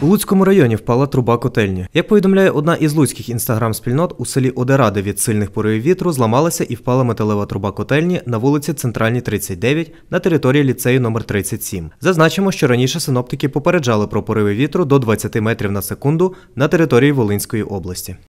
У Луцькому районі впала труба котельні. Як повідомляє одна із луцьких інстаграм-спільнот, у селі Одеради від сильних поривів вітру зламалася і впала металева труба котельні на вулиці Центральній, 39 на території ліцею номер 37 Зазначимо, що раніше синоптики попереджали про пориви вітру до 20 метрів на секунду на території Волинської області.